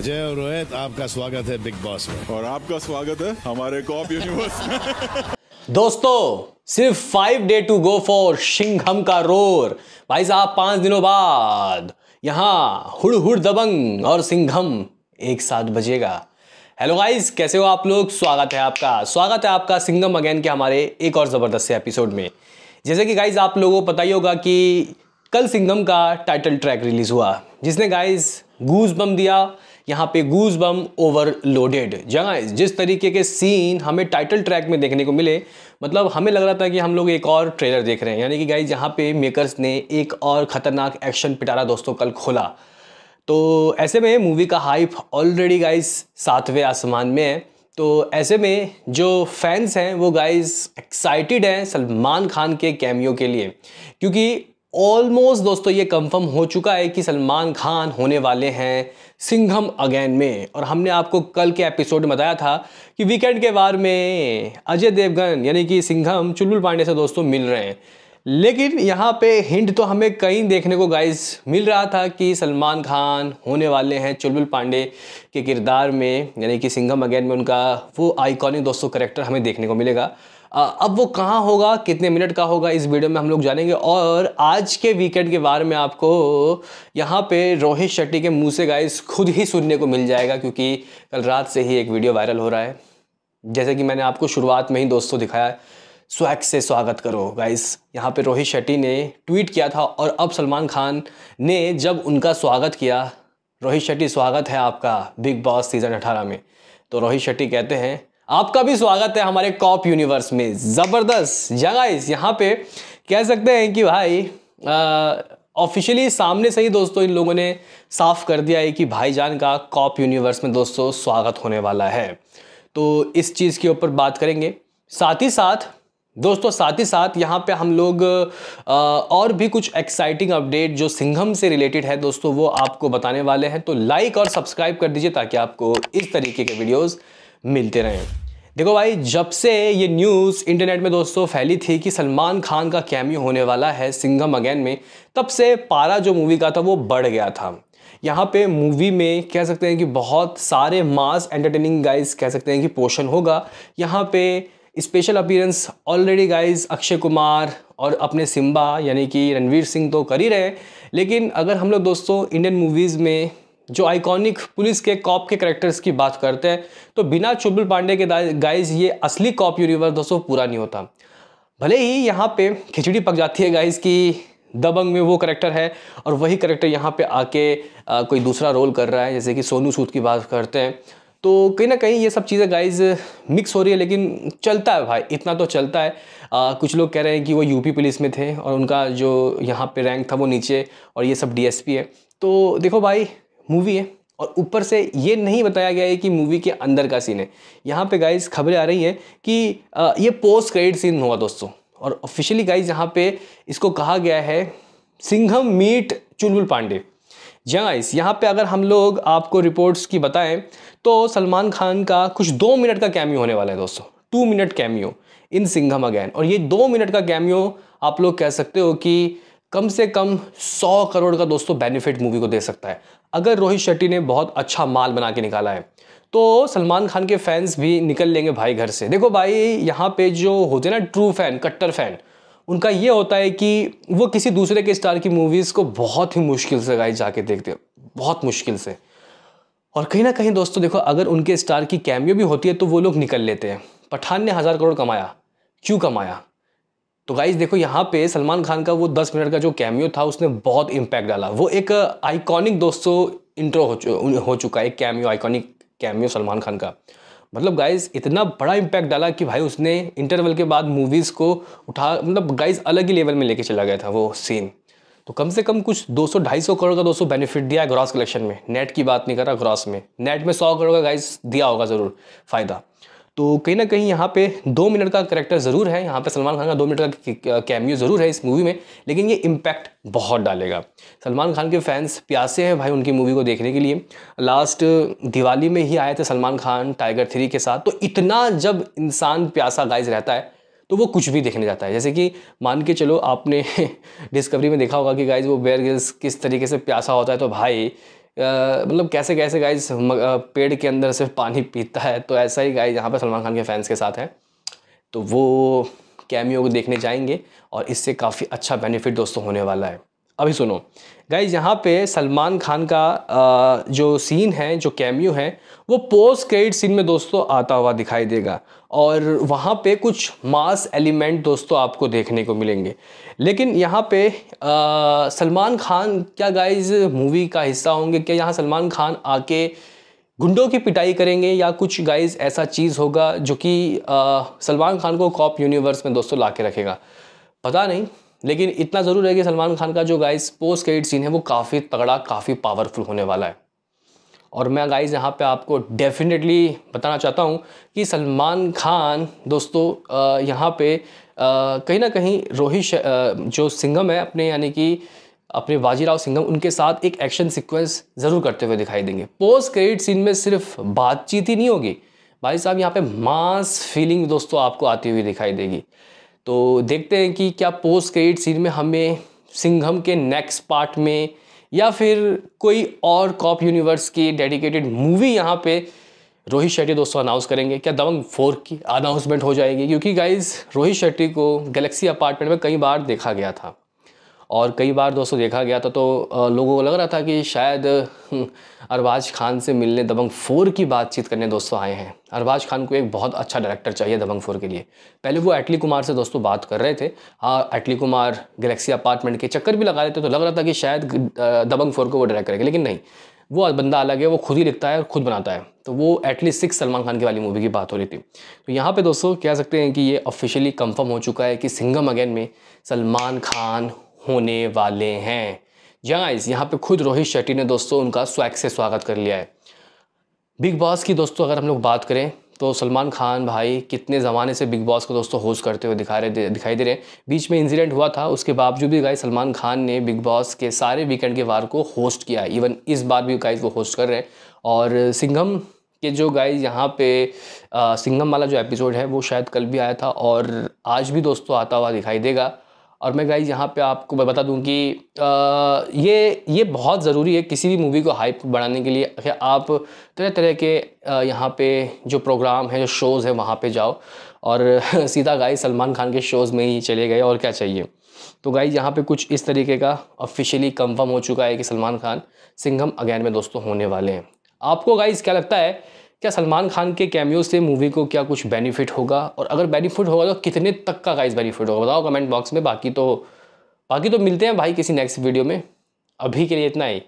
अजय और रोहित आपका स्वागत है बिग बॉस में और आपका स्वागत है हमारे कॉप यूनिवर्स में दोस्तों सिर्फ five day to go for Singham का रोर भाई साहब पांच दिनों बाद यहाँ हुड़ हुड़ दबंग और सिंघम एक साथ बजेगा हेलो गाइस कैसे हो आप लोग स्वागत है आपका स्वागत है आपका सिंघम अगेन के हमारे एक और ज़बरदस्त से एपिसोड में जैसे कि गाइस आप लोगों को पता ही होगा कि कल सिंघम का टाइटल ट्रैक रिलीज़ हुआ जिसने गाइस गूज बम दिया यहाँ पे गूज बम ओवरलोडेड जगह जिस तरीके के सीन हमें टाइटल ट्रैक में देखने को मिले मतलब हमें लग रहा था कि हम लोग एक और ट्रेलर देख रहे हैं यानी कि गाइज जहाँ पे मेकर्स ने एक और ख़तरनाक एक्शन पिटारा दोस्तों कल खोला तो ऐसे में मूवी का हाइप ऑलरेडी गाइज सातवें आसमान में है तो ऐसे में जो फैंस हैं वो गाइस एक्साइटेड हैं सलमान खान के कैमियो के लिए क्योंकि ऑलमोस्ट दोस्तों ये कंफर्म हो चुका है कि सलमान खान होने वाले हैं सिंघम अगेन में और हमने आपको कल के एपिसोड में बताया था कि वीकेंड के बार में अजय देवगन यानी कि सिंघम चुलबुल पांडे से दोस्तों मिल रहे हैं लेकिन यहाँ पे हिंट तो हमें कहीं देखने को गाइस मिल रहा था कि सलमान खान होने वाले हैं चुलबुल पांडे के किरदार में यानी कि सिंघम अगेन में उनका वो आइकॉनिक दोस्तों करेक्टर हमें देखने को मिलेगा अब वो कहाँ होगा कितने मिनट का होगा इस वीडियो में हम लोग जानेंगे और आज के वीकेंड के बारे में आपको यहाँ पे रोहित शेट्टी के मुँह से गाइस खुद ही सुनने को मिल जाएगा क्योंकि कल रात से ही एक वीडियो वायरल हो रहा है जैसे कि मैंने आपको शुरुआत में ही दोस्तों दिखाया स्वैग से स्वागत करो गाइस यहाँ पे रोहित शेट्टी ने ट्वीट किया था और अब सलमान खान ने जब उनका स्वागत किया रोहित शेट्टी स्वागत है आपका बिग बॉस सीज़न अठारह में तो रोहित शेट्टी कहते हैं आपका भी स्वागत है हमारे कॉप यूनिवर्स में ज़बरदस्त जगह इस यहाँ पे कह सकते हैं कि भाई ऑफिशियली सामने से ही दोस्तों इन लोगों ने साफ कर दिया है कि भाईजान का कॉप यूनिवर्स में दोस्तों स्वागत होने वाला है तो इस चीज़ के ऊपर बात करेंगे साथ ही साथ दोस्तों साथ ही साथ यहाँ पे हम लोग आ, और भी कुछ एक्साइटिंग अपडेट जो सिंघम से रिलेटेड है दोस्तों वो आपको बताने वाले हैं तो लाइक और सब्सक्राइब कर दीजिए ताकि आपको इस तरीके के वीडियोस मिलते रहें देखो भाई जब से ये न्यूज़ इंटरनेट में दोस्तों फैली थी कि सलमान खान का कैमियो होने वाला है सिंघम अगेन में तब से पारा जो मूवी का था वो बढ़ गया था यहाँ पे मूवी में कह सकते हैं कि बहुत सारे मास एंटरटेनिंग गाइस कह सकते हैं कि पोर्शन होगा यहाँ पे special appearance already guys Akshay Kumar और अपने सिम्बा यानी कि रणवीर सिंह तो कर ही रहे लेकिन अगर हम लोग दोस्तों इंडियन मूवीज़ में जो आइकॉनिक पुलिस के कॉप के करेक्टर्स की बात करते हैं तो बिना चुबुल पांडे के गाइज ये असली कॉप यूनिवर्स दोस्तों पूरा नहीं होता भले ही यहाँ पे खिचड़ी पक जाती है गाइज की दबंग में वो करेक्टर है और वही करेक्टर यहाँ पे आके आ, कोई दूसरा रोल कर रहा है जैसे कि सोनू सूद की बात करते हैं तो कहीं ना कहीं ये सब चीज़ें गाइज मिक्स हो रही है लेकिन चलता है भाई इतना तो चलता है आ, कुछ लोग कह रहे हैं कि वो यूपी पुलिस में थे और उनका जो यहाँ पे रैंक था वो नीचे और ये सब डीएसपी है तो देखो भाई मूवी है और ऊपर से ये नहीं बताया गया है कि मूवी के अंदर का सीन है यहाँ पे गाइज खबरें आ रही हैं कि ये पोस्ट क्रेडिट सीन हुआ दोस्तों और ऑफिशियली गाइज यहाँ पे इसको कहा गया है सिंघम मीट चुलबुल पांडे गाइस यहाँ पे अगर हम लोग आपको रिपोर्ट्स की बताएं तो सलमान खान का कुछ दो मिनट का कैमियो होने वाला है दोस्तों two minute cameo in Singham again और ये दो मिनट का कैमियो आप लोग कह सकते हो कि कम से कम सौ करोड़ का दोस्तों बेनिफिट मूवी को दे सकता है अगर रोहित शेट्टी ने बहुत अच्छा माल बना के निकाला है तो सलमान खान के फैंस भी निकल लेंगे भाई घर से देखो भाई यहाँ पे जो होते हैं ना ट्रू फैन कट्टर फैन उनका ये होता है कि वो किसी दूसरे के स्टार की मूवीज़ को बहुत ही मुश्किल से गाई जाके देखते बहुत मुश्किल से और कहीं ना कहीं दोस्तों देखो अगर उनके स्टार की कैमियो भी होती है तो वो लोग निकल लेते हैं पठान ने हज़ार करोड़ कमाया क्यों कमाया तो गाइज देखो यहाँ पे सलमान खान का वो दस मिनट का जो कैमियो था उसने बहुत इम्पैक्ट डाला वो एक आइकॉनिक uh, दोस्तों इंट्रो हो, चु, हो चुका है cameo iconic cameo Salman Khan का मतलब गाइज इतना बड़ा इम्पैक्ट डाला कि भाई उसने इंटरवल के बाद मूवीज़ को उठा मतलब गाइज अलग ही लेवल में लेके चला गया था वो सीन तो कम से कम कुछ 200 250 करोड़ का दोस्तों बेनिफिट दिया है ग्रॉस कलेक्शन में नेट की बात नहीं कर रहा ग्रॉस में नेट में 100 करोड़ का गाइज दिया होगा ज़रूर फ़ायदा तो कहीं ना कहीं यहाँ पे दो मिनट का करेक्टर ज़रूर है यहाँ पे सलमान खान का दो मिनट का कैमियो ज़रूर है इस मूवी में लेकिन ये इम्पैक्ट बहुत डालेगा सलमान खान के फैंस प्यासे हैं भाई उनकी मूवी को देखने के लिए लास्ट दिवाली में ही आए थे सलमान खान टाइगर थ्री के साथ तो इतना जब इंसान प्यासा गाइज रहता है तो वो कुछ भी देखने जाता है जैसे कि मान के चलो आपने डिस्कवरी में देखा होगा कि गाइज वो बेयर गिल्स किस तरीके से प्यासा होता है तो भाई मतलब कैसे कैसे गाइज पेड़ के अंदर से पानी पीता है तो ऐसा ही गाइज यहाँ पर सलमान खान के फैंस के साथ हैं तो वो कैमियो को देखने जाएंगे और इससे काफ़ी अच्छा बेनिफिट दोस्तों होने वाला है अभी सुनो गाइज यहाँ पे सलमान खान का जो सीन है जो कैम्यू है वो पोस्ट क्रेडिट सीन में दोस्तों आता हुआ दिखाई देगा और वहाँ पे कुछ मास एलिमेंट दोस्तों आपको देखने को मिलेंगे लेकिन यहाँ पे सलमान खान क्या गाइज मूवी का हिस्सा होंगे क्या यहाँ सलमान खान आके गुंडों की पिटाई करेंगे या कुछ गाइज ऐसा चीज़ होगा जो कि सलमान खान को कॉप यूनिवर्स में दोस्तों ला के रखेगा पता नहीं लेकिन इतना ज़रूर है कि सलमान खान का जो गाइस पोस्ट क्रेडिट सीन है वो काफ़ी तगड़ा काफ़ी पावरफुल होने वाला है और मैं गाइस यहाँ पे आपको डेफिनेटली बताना चाहता हूँ कि सलमान खान दोस्तों यहाँ पे कहीं ना कहीं रोहित जो सिंगम है अपने यानी कि अपने बाजीराव सिंघम उनके साथ एक एक्शन सीक्वेंस ज़रूर करते हुए दिखाई देंगे पोस्ट क्रेडिट सीन में सिर्फ बातचीत ही नहीं होगी भाई साहब यहाँ पे मास फीलिंग दोस्तों आपको आती हुई दिखाई देगी तो देखते हैं कि क्या पोस्ट क्रेडिट सीन में हमें सिंघम के नेक्स्ट पार्ट में या फिर कोई और कॉप यूनिवर्स की डेडिकेटेड मूवी यहाँ पे रोहित शेट्टी दोस्तों अनाउंस करेंगे क्या दबंग फोर की अनाउंसमेंट हो जाएगी क्योंकि गाइज रोहित शेट्टी को गैलेक्सी अपार्टमेंट में कई बार देखा गया था और कई बार दोस्तों देखा गया था तो लोगों को लग रहा था कि शायद हम्म, अरबाज खान से मिलने दबंग फोर की बातचीत करने दोस्तों आए हैं अरबाज खान को एक बहुत अच्छा डायरेक्टर चाहिए दबंग फोर के लिए पहले वो एटली कुमार से दोस्तों बात कर रहे थे हाँ एटली कुमार गलेक्सी अपार्टमेंट के चक्कर भी लगा रहे थे तो लग रहा था कि शायद दबंग फोर को वो डायरेक्ट करेंगे लेकिन नहीं वो बंदा अलग है वो खुद ही लिखता है और खुद बनाता है तो वो एटलीस्ट सिक्स सलमान खान की वाली मूवी की बात हो रही थी तो यहाँ पे दोस्तों कह सकते हैं कि ये ऑफिशियली कंफर्म हो चुका है कि सिंगम अगेन में सलमान खान होने वाले हैं जाइज यहाँ पे खुद रोहित शेट्टी ने दोस्तों उनका स्वैग से स्वागत कर लिया है बिग बॉस की दोस्तों अगर हम लोग बात करें तो सलमान खान भाई कितने ज़माने से बिग बॉस को दोस्तों होस्ट करते हुए दिखा रहे दिखाई दे रहे हैं बीच में इंसिडेंट हुआ था उसके बावजूद भी गाई सलमान खान ने बिग बॉस के सारे वीकेंड के वार को होस्ट किया इवन इस बार भी गाइज वो होस्ट कर रहे हैं और सिंघम के जो गाइज यहाँ पे सिंगम वाला जो एपिसोड है वो शायद कल भी आया था और आज भी दोस्तों आता हुआ दिखाई देगा और मैं गाइज यहाँ पे आपको बता दूँ कि आ, ये ये बहुत ज़रूरी है किसी भी मूवी को हाइप बढ़ाने के लिए कि आप तरह तरह के यहाँ पे जो प्रोग्राम है जो शोज़ हैं वहाँ पे जाओ और सीधा गाइज सलमान खान के शोज़ में ही चले गए और क्या चाहिए तो गाइज यहाँ पे कुछ इस तरीके का ऑफिशियली कंफर्म हो चुका है कि सलमान खान सिंघम अगैन में दोस्तों होने वाले हैं आपको गाइज क्या लगता है क्या सलमान खान के कैमियो से मूवी को क्या कुछ बेनिफिट होगा और अगर बेनिफिट होगा तो कितने तक का गाइस बेनिफिट होगा बताओ कमेंट बॉक्स में बाकी तो बाकी तो मिलते हैं भाई किसी नेक्स्ट वीडियो में अभी के लिए इतना ही